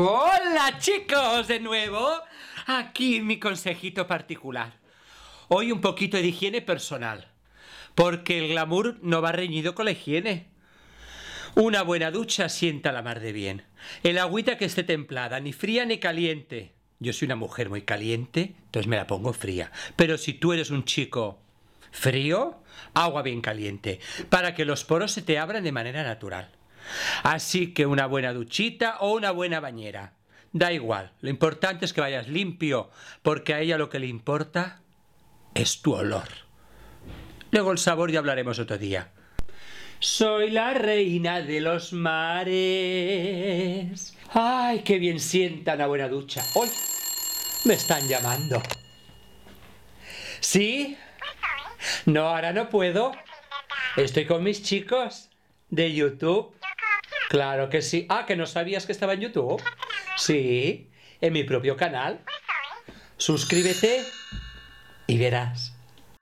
Hola chicos, de nuevo. Aquí mi consejito particular. Hoy un poquito de higiene personal. Porque el glamour no va reñido con la higiene. Una buena ducha sienta la mar de bien. El agüita que esté templada, ni fría ni caliente. Yo soy una mujer muy caliente, entonces me la pongo fría. Pero si tú eres un chico frío, agua bien caliente, para que los poros se te abran de manera natural. Así que una buena duchita o una buena bañera. Da igual, lo importante es que vayas limpio, porque a ella lo que le importa es tu olor. Luego el sabor ya hablaremos otro día. Soy la reina de los mares. ¡Ay, qué bien sienta una buena ducha! ¡Hoy! Me están llamando. ¿Sí? No, ahora no puedo. Estoy con mis chicos de YouTube. Claro que sí. Ah, que no sabías que estaba en YouTube. Sí, en mi propio canal. Pues Suscríbete y verás.